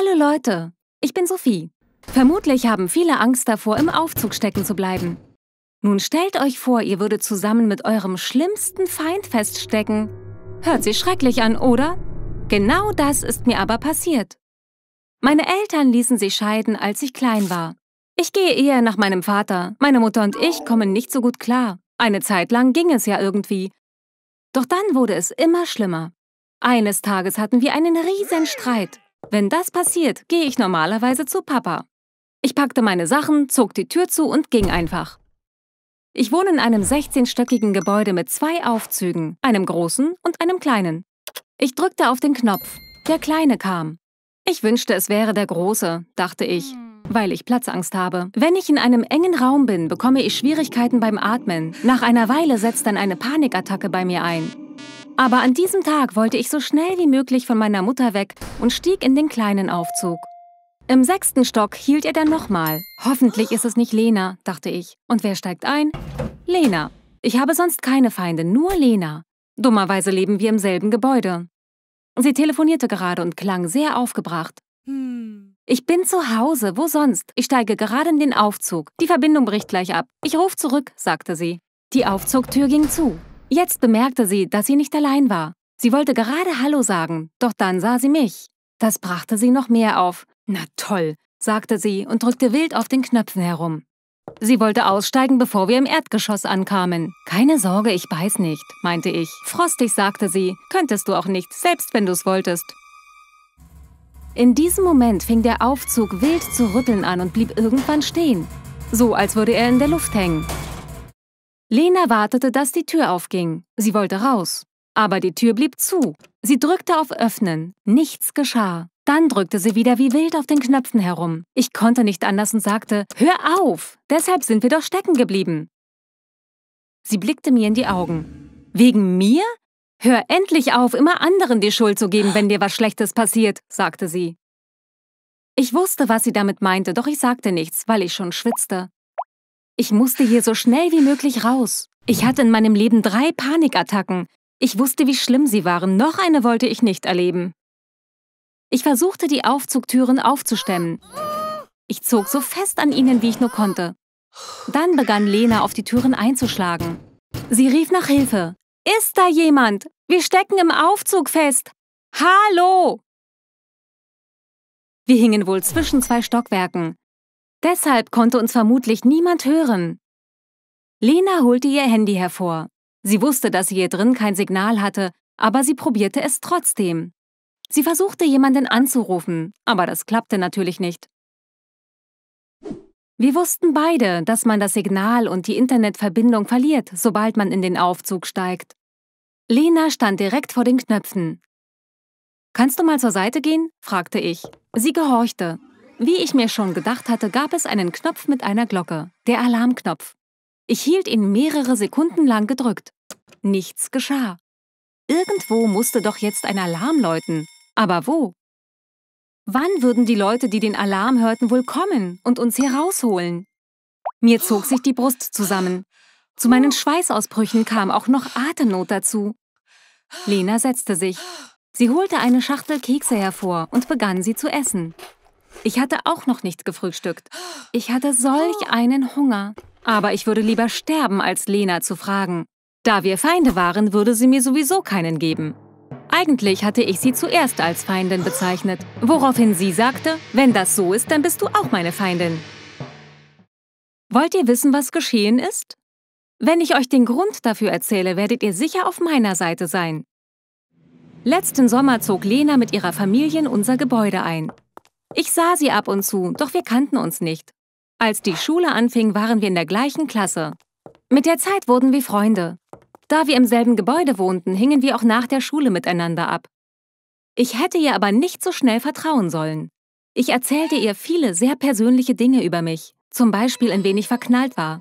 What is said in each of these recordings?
Hallo Leute, ich bin Sophie. Vermutlich haben viele Angst davor, im Aufzug stecken zu bleiben. Nun stellt euch vor, ihr würdet zusammen mit eurem schlimmsten Feind feststecken. Hört sich schrecklich an, oder? Genau das ist mir aber passiert. Meine Eltern ließen sich scheiden, als ich klein war. Ich gehe eher nach meinem Vater. Meine Mutter und ich kommen nicht so gut klar. Eine Zeit lang ging es ja irgendwie. Doch dann wurde es immer schlimmer. Eines Tages hatten wir einen riesen Streit. Wenn das passiert, gehe ich normalerweise zu Papa. Ich packte meine Sachen, zog die Tür zu und ging einfach. Ich wohne in einem 16-stöckigen Gebäude mit zwei Aufzügen, einem großen und einem kleinen. Ich drückte auf den Knopf. Der kleine kam. Ich wünschte, es wäre der große, dachte ich, hm. weil ich Platzangst habe. Wenn ich in einem engen Raum bin, bekomme ich Schwierigkeiten beim Atmen. Nach einer Weile setzt dann eine Panikattacke bei mir ein. Aber an diesem Tag wollte ich so schnell wie möglich von meiner Mutter weg und stieg in den kleinen Aufzug. Im sechsten Stock hielt er dann nochmal. Hoffentlich ist es nicht Lena, dachte ich. Und wer steigt ein? Lena. Ich habe sonst keine Feinde, nur Lena. Dummerweise leben wir im selben Gebäude. Sie telefonierte gerade und klang sehr aufgebracht. Hm. Ich bin zu Hause, wo sonst? Ich steige gerade in den Aufzug. Die Verbindung bricht gleich ab. Ich rufe zurück, sagte sie. Die Aufzugtür ging zu. Jetzt bemerkte sie, dass sie nicht allein war. Sie wollte gerade Hallo sagen, doch dann sah sie mich. Das brachte sie noch mehr auf. Na toll, sagte sie und drückte wild auf den Knöpfen herum. Sie wollte aussteigen, bevor wir im Erdgeschoss ankamen. Keine Sorge, ich beiß nicht, meinte ich. Frostig, sagte sie. Könntest du auch nicht, selbst wenn du's wolltest. In diesem Moment fing der Aufzug wild zu rütteln an und blieb irgendwann stehen. So, als würde er in der Luft hängen. Lena wartete, dass die Tür aufging. Sie wollte raus. Aber die Tür blieb zu. Sie drückte auf Öffnen. Nichts geschah. Dann drückte sie wieder wie wild auf den Knöpfen herum. Ich konnte nicht anders und sagte, hör auf, deshalb sind wir doch stecken geblieben. Sie blickte mir in die Augen. Wegen mir? Hör endlich auf, immer anderen die Schuld zu geben, wenn dir was Schlechtes passiert, sagte sie. Ich wusste, was sie damit meinte, doch ich sagte nichts, weil ich schon schwitzte. Ich musste hier so schnell wie möglich raus. Ich hatte in meinem Leben drei Panikattacken. Ich wusste, wie schlimm sie waren. Noch eine wollte ich nicht erleben. Ich versuchte, die Aufzugtüren aufzustemmen. Ich zog so fest an ihnen, wie ich nur konnte. Dann begann Lena, auf die Türen einzuschlagen. Sie rief nach Hilfe. Ist da jemand? Wir stecken im Aufzug fest. Hallo! Wir hingen wohl zwischen zwei Stockwerken. Deshalb konnte uns vermutlich niemand hören. Lena holte ihr Handy hervor. Sie wusste, dass sie hier drin kein Signal hatte, aber sie probierte es trotzdem. Sie versuchte jemanden anzurufen, aber das klappte natürlich nicht. Wir wussten beide, dass man das Signal und die Internetverbindung verliert, sobald man in den Aufzug steigt. Lena stand direkt vor den Knöpfen. Kannst du mal zur Seite gehen? fragte ich. Sie gehorchte. Wie ich mir schon gedacht hatte, gab es einen Knopf mit einer Glocke, der Alarmknopf. Ich hielt ihn mehrere Sekunden lang gedrückt. Nichts geschah. Irgendwo musste doch jetzt ein Alarm läuten. Aber wo? Wann würden die Leute, die den Alarm hörten, wohl kommen und uns hier rausholen? Mir zog sich die Brust zusammen. Zu meinen Schweißausbrüchen kam auch noch Atemnot dazu. Lena setzte sich. Sie holte eine Schachtel Kekse hervor und begann sie zu essen. Ich hatte auch noch nicht gefrühstückt. Ich hatte solch einen Hunger. Aber ich würde lieber sterben, als Lena zu fragen. Da wir Feinde waren, würde sie mir sowieso keinen geben. Eigentlich hatte ich sie zuerst als Feindin bezeichnet, woraufhin sie sagte, wenn das so ist, dann bist du auch meine Feindin. Wollt ihr wissen, was geschehen ist? Wenn ich euch den Grund dafür erzähle, werdet ihr sicher auf meiner Seite sein. Letzten Sommer zog Lena mit ihrer Familie in unser Gebäude ein. Ich sah sie ab und zu, doch wir kannten uns nicht. Als die Schule anfing, waren wir in der gleichen Klasse. Mit der Zeit wurden wir Freunde. Da wir im selben Gebäude wohnten, hingen wir auch nach der Schule miteinander ab. Ich hätte ihr aber nicht so schnell vertrauen sollen. Ich erzählte ihr viele sehr persönliche Dinge über mich, zum Beispiel in wen ich verknallt war.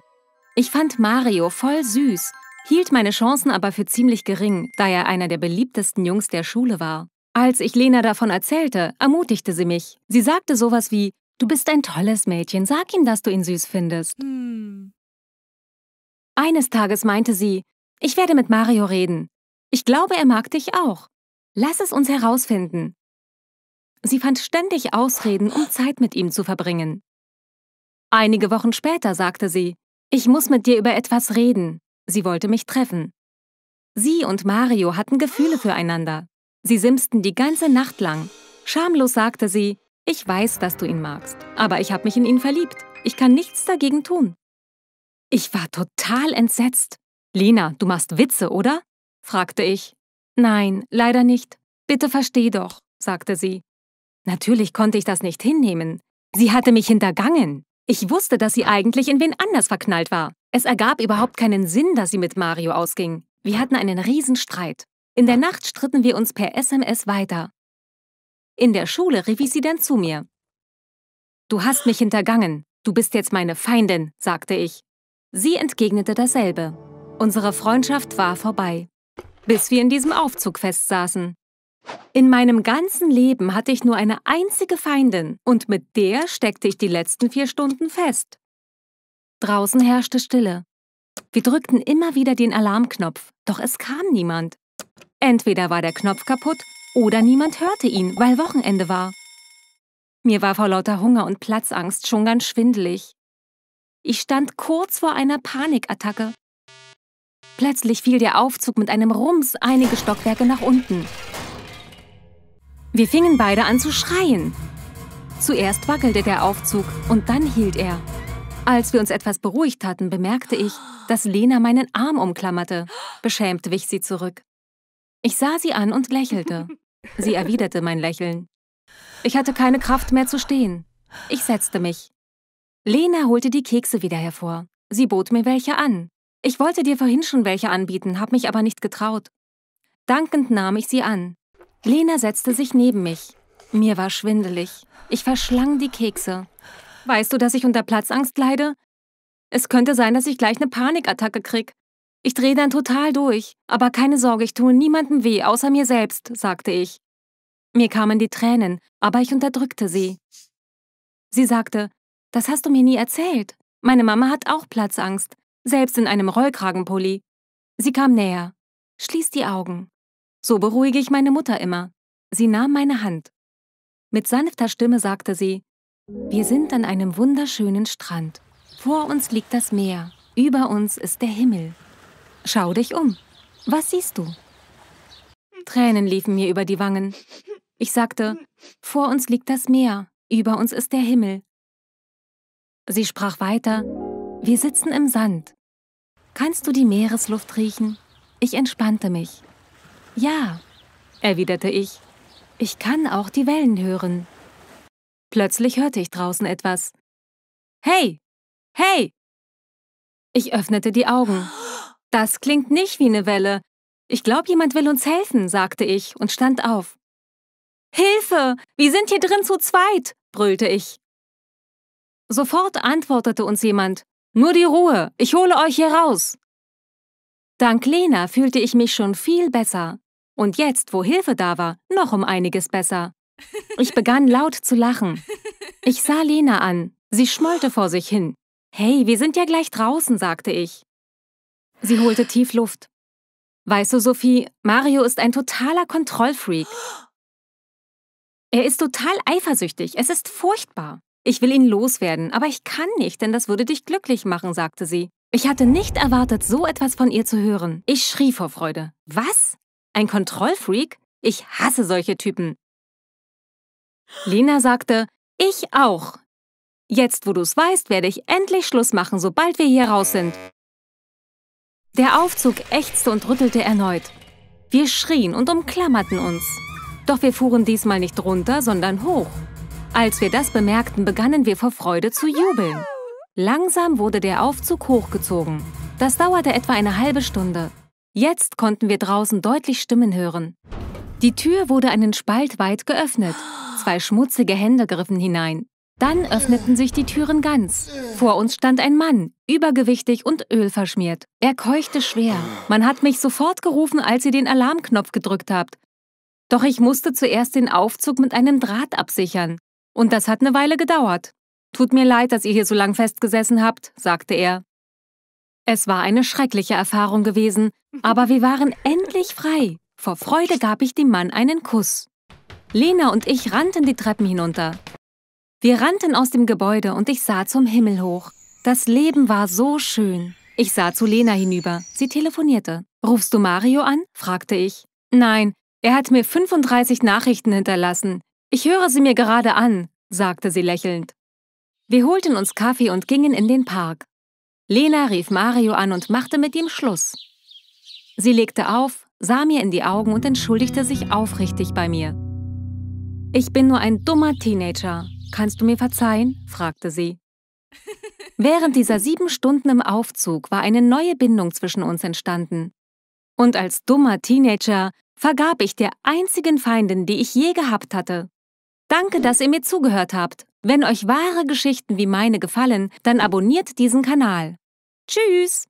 Ich fand Mario voll süß, hielt meine Chancen aber für ziemlich gering, da er einer der beliebtesten Jungs der Schule war. Als ich Lena davon erzählte, ermutigte sie mich. Sie sagte sowas wie, du bist ein tolles Mädchen, sag ihm, dass du ihn süß findest. Hm. Eines Tages meinte sie, ich werde mit Mario reden. Ich glaube, er mag dich auch. Lass es uns herausfinden. Sie fand ständig Ausreden, um Zeit mit ihm zu verbringen. Einige Wochen später sagte sie, ich muss mit dir über etwas reden. Sie wollte mich treffen. Sie und Mario hatten Gefühle füreinander. Sie simsten die ganze Nacht lang. Schamlos sagte sie, ich weiß, dass du ihn magst, aber ich habe mich in ihn verliebt. Ich kann nichts dagegen tun. Ich war total entsetzt. Lena, du machst Witze, oder? fragte ich. Nein, leider nicht. Bitte versteh doch, sagte sie. Natürlich konnte ich das nicht hinnehmen. Sie hatte mich hintergangen. Ich wusste, dass sie eigentlich in wen anders verknallt war. Es ergab überhaupt keinen Sinn, dass sie mit Mario ausging. Wir hatten einen Riesenstreit. In der Nacht stritten wir uns per SMS weiter. In der Schule rief sie dann zu mir. Du hast mich hintergangen, du bist jetzt meine Feindin, sagte ich. Sie entgegnete dasselbe. Unsere Freundschaft war vorbei, bis wir in diesem Aufzug festsaßen. In meinem ganzen Leben hatte ich nur eine einzige Feindin und mit der steckte ich die letzten vier Stunden fest. Draußen herrschte Stille. Wir drückten immer wieder den Alarmknopf, doch es kam niemand. Entweder war der Knopf kaputt oder niemand hörte ihn, weil Wochenende war. Mir war vor lauter Hunger und Platzangst schon ganz schwindelig. Ich stand kurz vor einer Panikattacke. Plötzlich fiel der Aufzug mit einem Rums einige Stockwerke nach unten. Wir fingen beide an zu schreien. Zuerst wackelte der Aufzug und dann hielt er. Als wir uns etwas beruhigt hatten, bemerkte ich, dass Lena meinen Arm umklammerte. Beschämt wich sie zurück. Ich sah sie an und lächelte. Sie erwiderte mein Lächeln. Ich hatte keine Kraft mehr zu stehen. Ich setzte mich. Lena holte die Kekse wieder hervor. Sie bot mir welche an. Ich wollte dir vorhin schon welche anbieten, hab mich aber nicht getraut. Dankend nahm ich sie an. Lena setzte sich neben mich. Mir war schwindelig. Ich verschlang die Kekse. Weißt du, dass ich unter Platzangst leide? Es könnte sein, dass ich gleich eine Panikattacke krieg. Ich drehe dann total durch, aber keine Sorge, ich tue niemandem weh, außer mir selbst, sagte ich. Mir kamen die Tränen, aber ich unterdrückte sie. Sie sagte, das hast du mir nie erzählt. Meine Mama hat auch Platzangst, selbst in einem Rollkragenpulli. Sie kam näher. Schließ die Augen. So beruhige ich meine Mutter immer. Sie nahm meine Hand. Mit sanfter Stimme sagte sie, wir sind an einem wunderschönen Strand. Vor uns liegt das Meer, über uns ist der Himmel. Schau dich um. Was siehst du? Tränen liefen mir über die Wangen. Ich sagte, vor uns liegt das Meer, über uns ist der Himmel. Sie sprach weiter, wir sitzen im Sand. Kannst du die Meeresluft riechen? Ich entspannte mich. Ja, erwiderte ich, ich kann auch die Wellen hören. Plötzlich hörte ich draußen etwas. Hey! Hey! Ich öffnete die Augen. Das klingt nicht wie eine Welle. Ich glaube, jemand will uns helfen, sagte ich und stand auf. Hilfe! Wir sind hier drin zu zweit! brüllte ich. Sofort antwortete uns jemand. Nur die Ruhe, ich hole euch hier raus. Dank Lena fühlte ich mich schon viel besser. Und jetzt, wo Hilfe da war, noch um einiges besser. Ich begann laut zu lachen. Ich sah Lena an. Sie schmollte vor sich hin. Hey, wir sind ja gleich draußen, sagte ich. Sie holte tief Luft. Weißt du, Sophie, Mario ist ein totaler Kontrollfreak. Er ist total eifersüchtig. Es ist furchtbar. Ich will ihn loswerden, aber ich kann nicht, denn das würde dich glücklich machen, sagte sie. Ich hatte nicht erwartet, so etwas von ihr zu hören. Ich schrie vor Freude. Was? Ein Kontrollfreak? Ich hasse solche Typen. Lena sagte, ich auch. Jetzt, wo du's weißt, werde ich endlich Schluss machen, sobald wir hier raus sind. Der Aufzug ächzte und rüttelte erneut. Wir schrien und umklammerten uns. Doch wir fuhren diesmal nicht runter, sondern hoch. Als wir das bemerkten, begannen wir vor Freude zu jubeln. Langsam wurde der Aufzug hochgezogen. Das dauerte etwa eine halbe Stunde. Jetzt konnten wir draußen deutlich Stimmen hören. Die Tür wurde einen Spalt weit geöffnet. Zwei schmutzige Hände griffen hinein. Dann öffneten sich die Türen ganz. Vor uns stand ein Mann, übergewichtig und ölverschmiert. Er keuchte schwer. Man hat mich sofort gerufen, als ihr den Alarmknopf gedrückt habt. Doch ich musste zuerst den Aufzug mit einem Draht absichern. Und das hat eine Weile gedauert. Tut mir leid, dass ihr hier so lang festgesessen habt, sagte er. Es war eine schreckliche Erfahrung gewesen, aber wir waren endlich frei. Vor Freude gab ich dem Mann einen Kuss. Lena und ich rannten die Treppen hinunter. Wir rannten aus dem Gebäude und ich sah zum Himmel hoch. Das Leben war so schön. Ich sah zu Lena hinüber. Sie telefonierte. Rufst du Mario an? fragte ich. Nein, er hat mir 35 Nachrichten hinterlassen. Ich höre sie mir gerade an, sagte sie lächelnd. Wir holten uns Kaffee und gingen in den Park. Lena rief Mario an und machte mit ihm Schluss. Sie legte auf, sah mir in die Augen und entschuldigte sich aufrichtig bei mir. Ich bin nur ein dummer Teenager, Kannst du mir verzeihen? fragte sie. Während dieser sieben Stunden im Aufzug war eine neue Bindung zwischen uns entstanden. Und als dummer Teenager vergab ich der einzigen Feindin, die ich je gehabt hatte. Danke, dass ihr mir zugehört habt. Wenn euch wahre Geschichten wie meine gefallen, dann abonniert diesen Kanal. Tschüss!